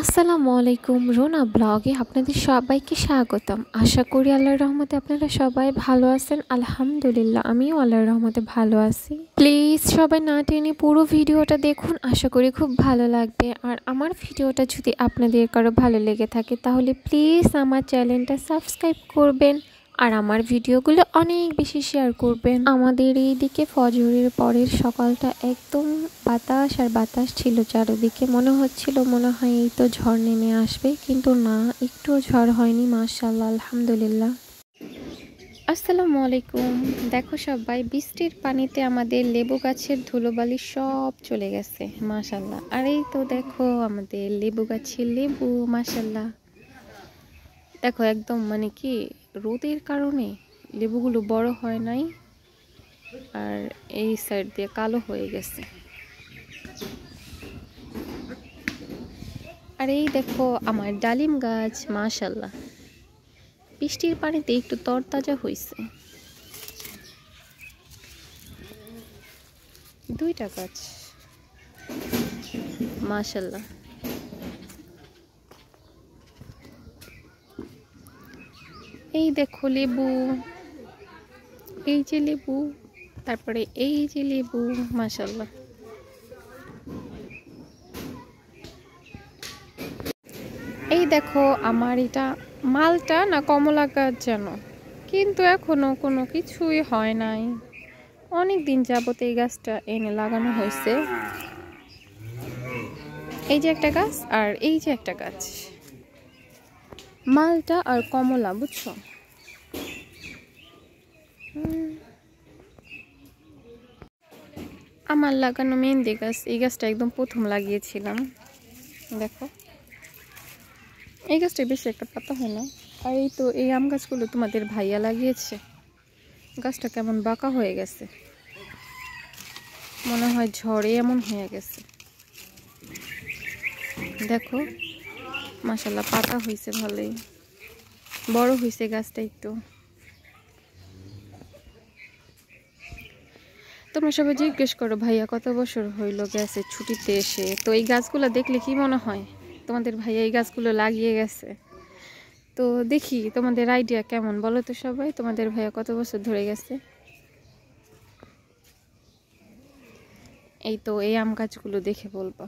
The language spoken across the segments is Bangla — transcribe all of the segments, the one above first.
আসসালামু আলাইকুম রোনা ব্লগে আপনাদের সবাইকে স্বাগতম আশা করি আল্লাহর রহমতে আপনারা সবাই ভালো আছেন আলহামদুলিল্লাহ আমিও আল্লাহর রহমতে ভালো আছি প্লিজ সবাই না টেনে পুরো ভিডিওটা দেখুন আশা করি খুব ভালো লাগবে আর আমার ভিডিওটা যদি আপনাদের কারো ভালো লেগে থাকে তাহলে প্লিজ আমার চ্যানেলটা সাবস্ক্রাইব করবেন আর আমার ভিডিওগুলো অনেক বেশি শেয়ার করবেন আমাদের এই দিকে ফজরের পরের সকালটা একদম বাতাস আর বাতাস ছিল চারোদিকে মনে হচ্ছিল মনে হয় এই তো ঝড় নেমে আসবে কিন্তু না একটুও ঝড় হয়নি মার্শাল্লাহ আলহামদুলিল্লাহ আসসালামু আলাইকুম দেখো সবাই বৃষ্টির পানিতে আমাদের লেবু গাছের ধুলোবালি সব চলে গেছে মাশাল্লাহ আর এই তো দেখো আমাদের লেবু গাছের লেবু মাশাল্লাহ দেখো একদম মানে কি রোদের কারণে লেবুগুলো বড় হয় নাই আর এই সাইড দিয়ে কালো হয়ে গেছে আর এই দেখো আমার ডালিম গাছ মাশাল্লাহ বৃষ্টির পানিতে একটু তরতাজা হয়েছে দুইটা গাছ মাশাল্লাহ এই দেখো লেবু এই যে লেবু তারপরে এই যে লেবু মাসাল্লাহ এই দেখো আমার এটা মালটা না কমলা গাছ যেন কিন্তু এখনো কোনো কিছুই হয় নাই অনেক দিন যাবত এই গাছটা এনে লাগানো হয়েছে এই যে একটা গাছ আর এই যে একটা গাছ মালটা আর কমলা বুঝছো আমার লাগানো মেহেন্দি গাছ এই গাছটা একদম প্রথম লাগিয়েছিলাম দেখো এই গাছটা বেশি একটা পাতা হয় না আর এই তো এই আম গাছগুলো তোমাদের ভাইয়া লাগিয়েছে গাছটা কেমন বাঁকা হয়ে গেছে মনে হয় ঝড়ে এমন হয়ে গেছে দেখো মাসাল্লাহ পাতা হয়েছে ভালোই বড় হয়েছে গাছটা একটু তোমরা সবাই জিজ্ঞেস করো ভাইয়া কত বছর হইল গেছে ছুটিতে এসে তো এই গাছগুলো দেখলে কি মনে হয় তোমাদের ভাইয়া এই গাছগুলো লাগিয়ে গেছে তো দেখি তোমাদের আইডিয়া কেমন বলো তো সবাই তোমাদের ভাইয়া কত বছর ধরে গেছে এই তো এই আম গাছগুলো দেখে বলবো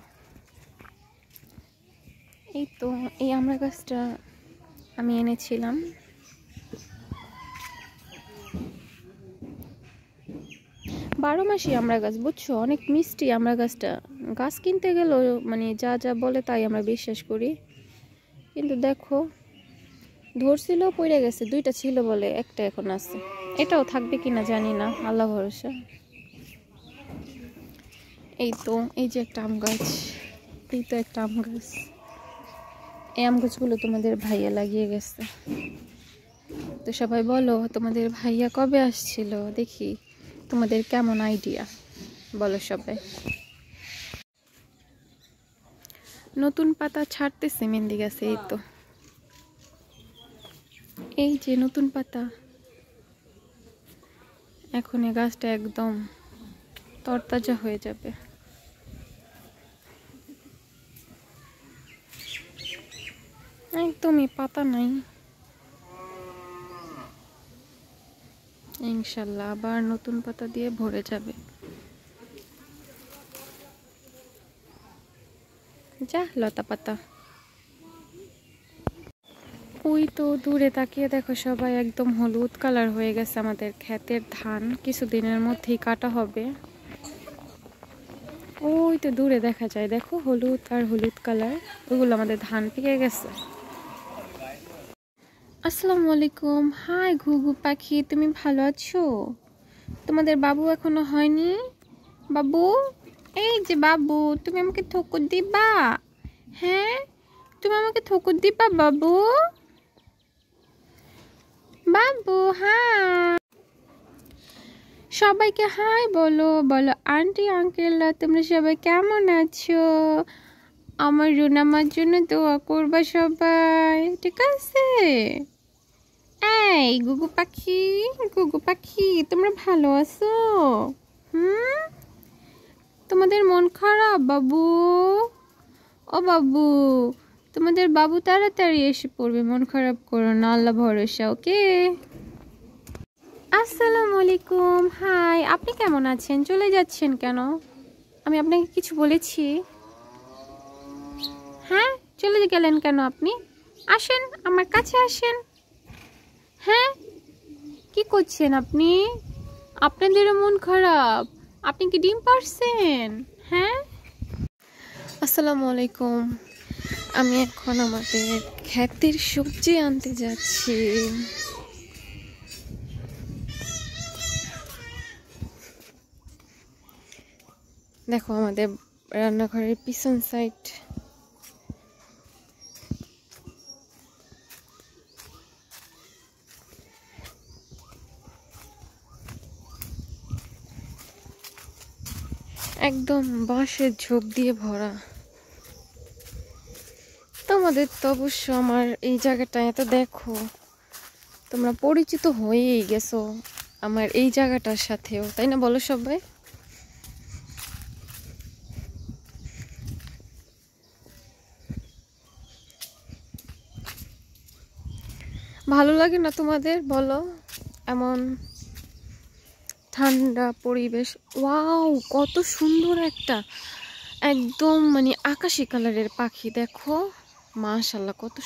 এই তো এই আমরা গাছটা আমি এনেছিলাম বারো মাসই আমরা গাছ বুঝছো অনেক মিষ্টি আমরা গাছটা গাছ কিনতে গেল মানে যা যা বলে তাই আমরা বিশ্বাস করি কিন্তু দেখো ধরছিল পড়ে গেছে দুইটা ছিল বলে একটা এখন আছে এটাও থাকবে কিনা জানি না আল্লাহ ভরসা এই তো এই যে একটা আম গাছ এই তো একটা আম গাছ এই আম গাছগুলো তোমাদের ভাইয়া লাগিয়ে গেছে তো সবাই বলো তোমাদের ভাইয়া কবে আসছিল দেখি তোমাদের কেমন আইডিয়া বলো সবাই নতুন পাতা ছাড়তেছে মেহেন্দি গাছে এই তো এই যে নতুন পাতা এখন এই গাছটা একদম তরতাজা হয়ে যাবে একদমই পাতা নাই ইনশাল্লাহ আবার নতুন পাতা দিয়ে ভরে যাবে যা লতা পাতা ওই তো দূরে তাকিয়ে দেখো সবাই একদম হলুদ কালার হয়ে গেছে আমাদের ক্ষেতের ধান কিছুদিনের মধ্যেই কাটা হবে ওই তো দূরে দেখা যায় দেখো হলুদ আর হলুদ কালার ওগুলো আমাদের ধান পেকে গেছে আসসালামু আলাইকুম হাই ঘুঘু পাখি তুমি ভালো আছো তোমাদের বাবু এখনো হয়নি বাবু এই যে বাবু তুমি আমাকে ঠকুর দিবা হ্যাঁ তুমি আমাকে ঠকুর দিবা বাবু বাবু হাই সবাইকে হাই বলো বলো আন্টি আঙ্কেলরা তোমরা সবাই কেমন আছো আমার রুনামার জন্য দোয়া করবা সবাই ঠিক আছে এই গুগু পাখি গুগু পাখি তোমরা ভালো আছো হুম তোমাদের মন খারাপ বাবু ও বাবু তোমাদের বাবু তাড়াতাড়ি এসে পড়বে মন খারাপ করো না আল্লাহ ভরসা ওকে আসসালামু আলাইকুম হাই আপনি কেমন আছেন চলে যাচ্ছেন কেন আমি আপনাকে কিছু বলেছি হ্যাঁ চলে গেলেন কেন আপনি আসেন আমার কাছে আসেন হ্যাঁ কি করছেন আপনি আপনাদেরও মন খারাপ আপনি কি ডিম পারছেন হ্যাঁ আসসালামু আলাইকুম আমি এখন আমাদের খ্যাতির সবজি আনতে যাচ্ছি দেখো আমাদের রান্নাঘরের পিছন সাইড একদম বাঁশের ঝোপ দিয়ে ভরা তোমাদের তো অবশ্য আমার এই জায়গাটা এত দেখো তোমরা পরিচিত হয়েই গেছো আমার এই জায়গাটার সাথেও তাই না বলো সবাই ভালো লাগে না তোমাদের বলো এমন ঠান্ডা পরিবেশ ওয়াও কত সুন্দর একটা একদম মানে আকাশি কালারের পাখি দেখো মাশাল্লাহ কত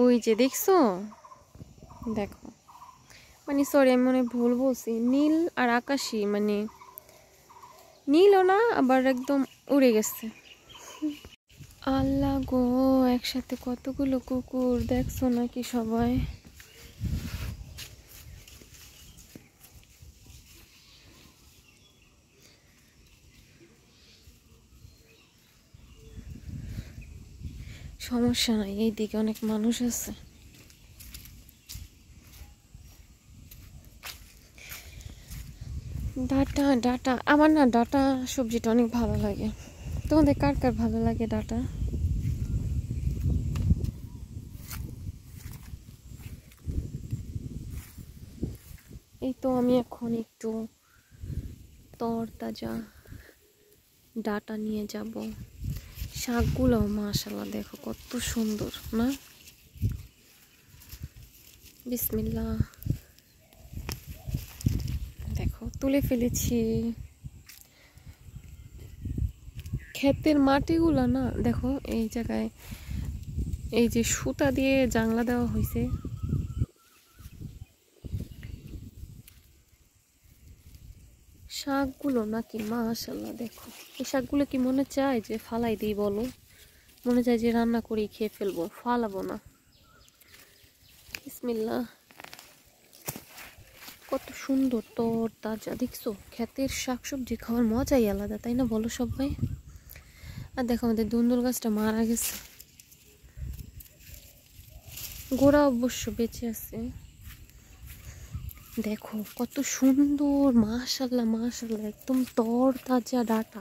ওই যে দেখছো দেখো মানে সরি আমি মনে ভুল বলছি নীল আর আকাশি মানে নীলও না আবার একদম উড়ে গেছে আল্লাহ গো একসাথে কতগুলো কুকুর দেখছো নাকি সবাই সমস্যা নাই এইদিকে অনেক মানুষ আছে ডাটা ডাটা আমার না ডাটা সবজিটা অনেক ভালো লাগে তোমাদের কার কার ভালো লাগে ডাটা এই তো আমি এখন একটু তরতাজা ডাটা নিয়ে যাব শাকগুলো মাশাল্লাহ দেখো কত সুন্দর না বিসমিল্লা দেখো তুলে ফেলেছি ক্ষেতের মাটিগুলো না দেখো এই জায়গায় এই যে সুতা দিয়ে জাংলা দেওয়া হয়েছে শাকগুলো নাকি মাশাল্লাহ দেখো এই শাকগুলো কি মনে চায় যে ফালাই দিই বলো মনে চায় যে রান্না করেই খেয়ে ফেলবো ফালাবো না ইসমিল্লা কত সুন্দর তোর তাজা দেখছো ক্ষেতের শাকসবজি খাওয়ার মজাই আলাদা তাই না বলো সবাই আর দেখো আমাদের দুন্দুল গাছটা মারা গেছে গোড়া অবশ্য বেঁচে আছে দেখো কত সুন্দর মাশাল্লাহ মাশাল্লাহ একদম তর তাজা ডাটা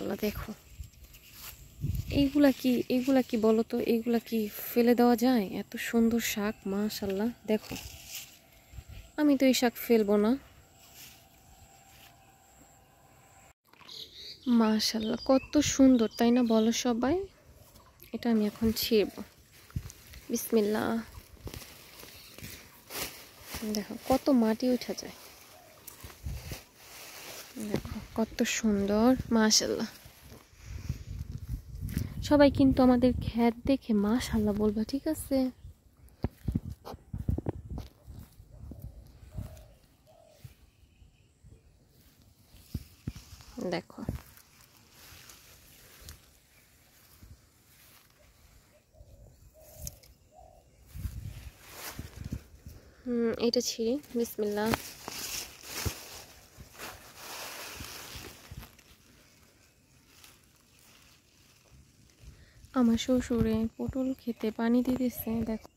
আল্লাহ দেখো এইগুলা কি এইগুলা কি বলো তো এইগুলা কি ফেলে দেওয়া যায় এত সুন্দর শাক আল্লাহ দেখো আমি তো এই শাক ফেলবো না মাশাল্লাহ কত সুন্দর তাই না বলো সবাই এটা আমি এখন ছিঁড়ব বিসমিল্লা দেখো কত মাটি উঠা যায় দেখো কত সুন্দর মাশাল্লাহ সবাই কিন্তু আমাদের খ্যাত দেখে মাশাল্লাহ বলবা ঠিক আছে দেখো এটা ছিঁড়ি বিসমিল্লা আমার শ্বশুরে পটল খেতে পানি দিতেছে দেখো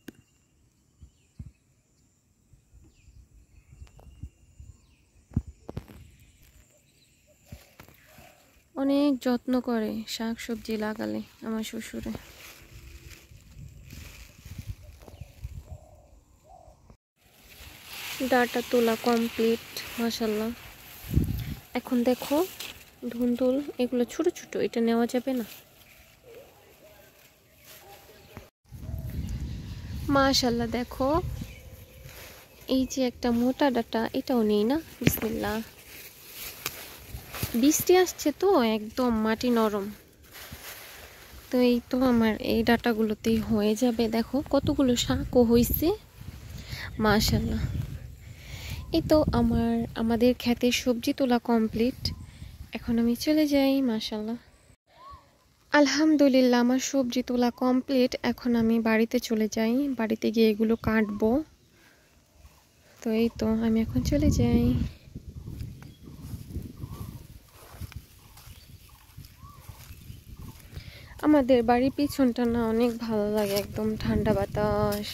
অনেক যত্ন করে শাক সবজি লাগালে আমার শ্বশুরে ডাটা তোলা কমপ্লিট মাসাল্লাহ এখন দেখো ধুন্দুল এগুলো ছোট ছোট এটা নেওয়া যাবে না মাশাল্লাহ দেখো এই যে একটা মোটা ডাটা এটাও নেই না বিসমিল্লা বৃষ্টি আসছে তো একদম মাটি নরম তো এই তো আমার এই ডাটাগুলোতেই হয়ে যাবে দেখো কতগুলো শাকও হয়েছে মাশাল্লাহ এই তো আমার আমাদের খ্যাতে সবজি তোলা কমপ্লিট এখন আমি চলে যাই মাশাল্লাহ আলহামদুলিল্লাহ আমার সবজি তোলা কমপ্লিট এখন আমি বাড়িতে চলে যাই বাড়িতে গিয়ে এগুলো কাটবো তো এই তো আমি এখন চলে যাই আমাদের বাড়ির পিছনটা না অনেক ভালো লাগে একদম ঠান্ডা বাতাস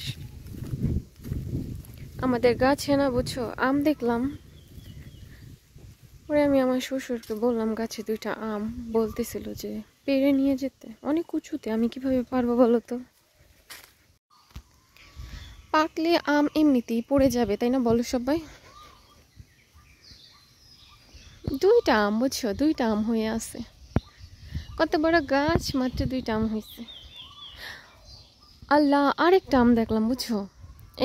আমাদের গাছে না বুঝছো আম দেখলাম পরে আমি আমার শ্বশুরকে বললাম গাছে দুইটা আম বলতেছিল যে পেরে নিয়ে যেতে অনেক উঁচুতে আমি কিভাবে পারবো বলো তো পাকলে আম এমনিতেই পড়ে যাবে তাই না বলো সবাই দুইটা আম বুঝছো দুইটা আম হয়ে আছে কত বড় গাছ মাত্র দুইটা আম হয়েছে আল্লাহ আরেকটা আম দেখলাম বুঝছো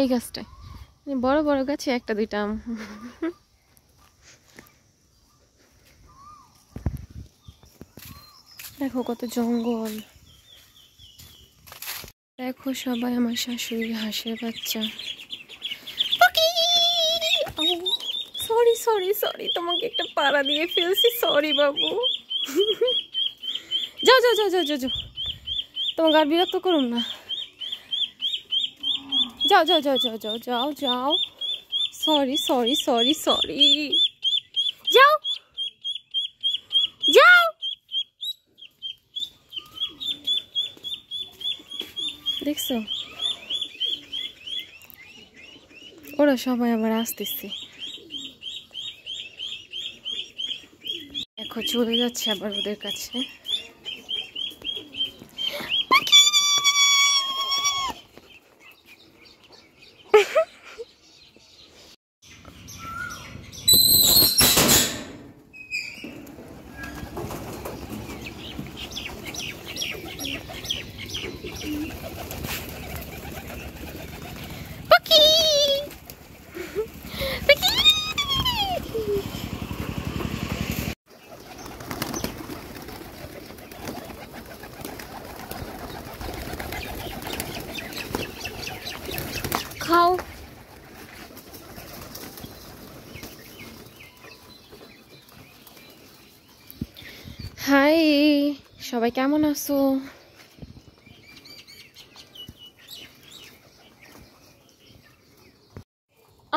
এই গাছটায় বড় বড় গাছে একটা দুইটা দেখো কত জঙ্গল দেখো সবাই আমার শাশুড়ি হাসের বাচ্চা সরি সরি সরি তোমাকে একটা পাড়া দিয়ে ফেলছি সরি বাবু যাও যাও যাও যাও যাও তোমাকে আর বিরক্ত করুন না যাও যাও যাও যাও যাও যাও যাও সরি সরি সরি সরি যাও যাও দেখছো ওরা সবাই আবার আসতেছে এখন চলে যাচ্ছে আবার ওদের কাছে সবাই কেমন আছো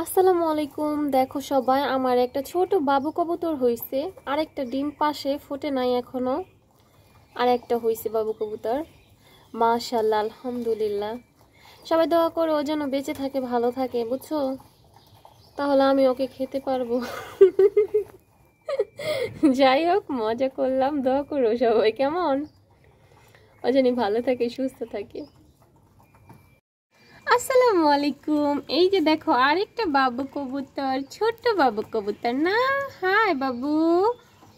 আসসালামু আলাইকুম দেখো সবাই আমার একটা ছোট বাবু কবুতর হয়েছে আর একটা ডিম পাশে ফোটে নাই এখনো আর একটা হয়েছে বাবু কবুতর মাশাল্লাহ আলহামদুলিল্লাহ সবাই দোয়া করে ও যেন বেঁচে থাকে ভালো থাকে বুঝছো তাহলে আমি ওকে খেতে পারবো যাই হোক মজা করলাম দোয়া করো সবাই কেমন অজানি ভালো থাকে সুস্থ থাকে আসসালামু আলাইকুম এই যে দেখো আরেকটা বাবু কবুতর ছোট্ট বাবু কবুতর না হাই বাবু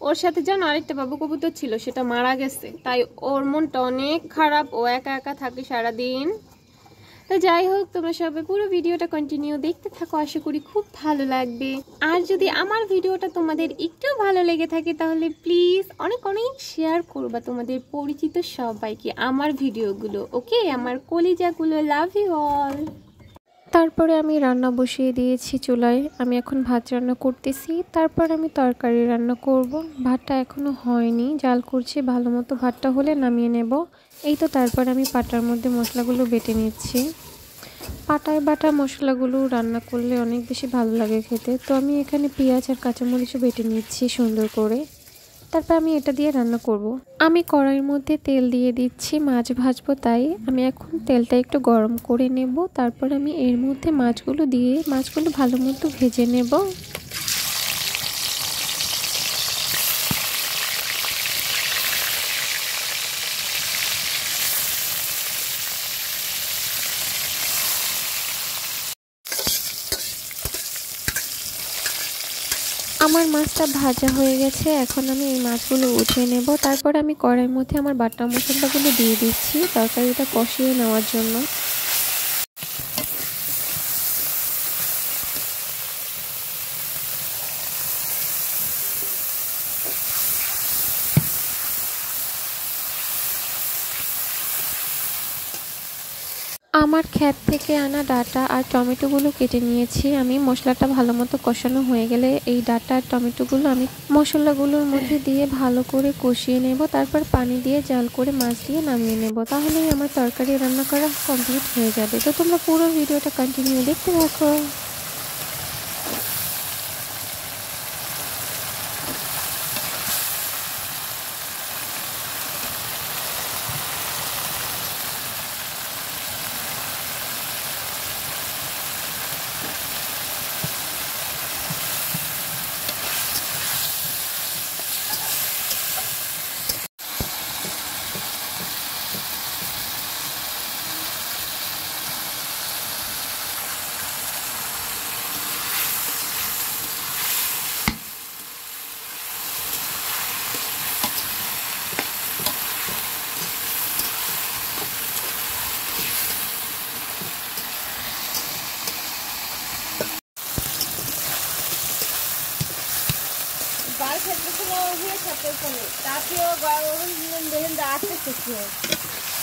ওর সাথে যেন আরেকটা বাবু কবুতর ছিল সেটা মারা গেছে তাই ওর মনটা অনেক খারাপ ও একা একা থাকে সারাদিন তো যাই হোক তোমরা সবাই পুরো ভিডিওটা কন্টিনিউ দেখতে থাকো আশা করি খুব ভালো লাগবে আর যদি আমার ভিডিওটা তোমাদের একটু ভালো লেগে থাকে তাহলে প্লিজ অনেক অনেক শেয়ার করবা তোমাদের পরিচিত সবাইকে আমার ভিডিওগুলো ওকে আমার কলিজাগুলো লাভ ইউ অল তারপরে আমি রান্না বসিয়ে দিয়েছি চুলায় আমি এখন ভাত রান্না করতেছি তারপর আমি তরকারি রান্না করব ভাতটা এখনও হয়নি জাল করছি ভালো মতো ভাতটা হলে নামিয়ে নেব এই তো তারপর আমি পাটার মধ্যে মশলাগুলো বেটে নিচ্ছি পাটায় বাটা মশলাগুলো রান্না করলে অনেক বেশি ভালো লাগে খেতে তো আমি এখানে পেঁয়াজ আর কাঁচামরিচও বেটে নিচ্ছি সুন্দর করে তারপর আমি এটা দিয়ে রান্না করব। আমি কড়াইয়ের মধ্যে তেল দিয়ে দিচ্ছি মাছ ভাজবো তাই আমি এখন তেলটা একটু গরম করে নেব তারপর আমি এর মধ্যে মাছগুলো দিয়ে মাছগুলো ভালো মতো ভেজে নেব আমার মাছটা ভাজা হয়ে গেছে এখন আমি এই মাছগুলো উঠিয়ে নেব তারপর আমি কড়াইয়ের মধ্যে আমার বাটা মশলাগুলো দিয়ে দিচ্ছি তরকারিটা কষিয়ে নেওয়ার জন্য আমার ক্ষেত থেকে আনা ডাটা আর টমেটোগুলো কেটে নিয়েছি আমি মশলাটা ভালো মতো কষানো হয়ে গেলে এই ডাটা আর টমেটোগুলো আমি মশলাগুলোর মধ্যে দিয়ে ভালো করে কষিয়ে নেব তারপর পানি দিয়ে জাল করে মাছ দিয়ে নামিয়ে নেব তাহলেই আমার তরকারি রান্না করা কমপ্লিট হয়ে যাবে তো তোমরা পুরো ভিডিওটা কন্টিনিউ দেখতে থাকো खुश हो और मेहंदार से खुश हो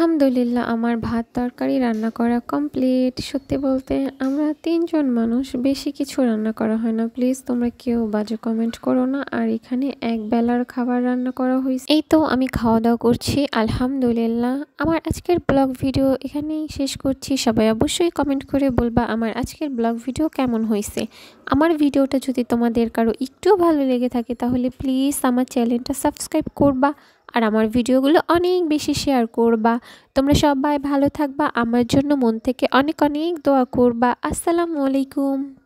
আলহামদুলিল্লাহ আমার ভাত তরকারি রান্না করা কমপ্লিট সত্যি বলতে আমরা তিনজন মানুষ বেশি কিছু রান্না করা হয় না প্লিজ তোমরা কেউ বাজে কমেন্ট করো না আর এখানে এক বেলার খাবার রান্না করা হয়েছে এই তো আমি খাওয়া দাওয়া করছি আলহামদুলিল্লাহ আমার আজকের ব্লগ ভিডিও এখানেই শেষ করছি সবাই অবশ্যই কমেন্ট করে বলবা আমার আজকের ব্লগ ভিডিও কেমন হয়েছে আমার ভিডিওটা যদি তোমাদের কারো একটু ভালো লেগে থাকে তাহলে প্লিজ আমার চ্যানেলটা সাবস্ক্রাইব করবা আর আমার ভিডিওগুলো অনেক বেশি শেয়ার করবা তোমরা সবাই ভালো থাকবা আমার জন্য মন থেকে অনেক অনেক দোয়া করবা আসসালামু আলাইকুম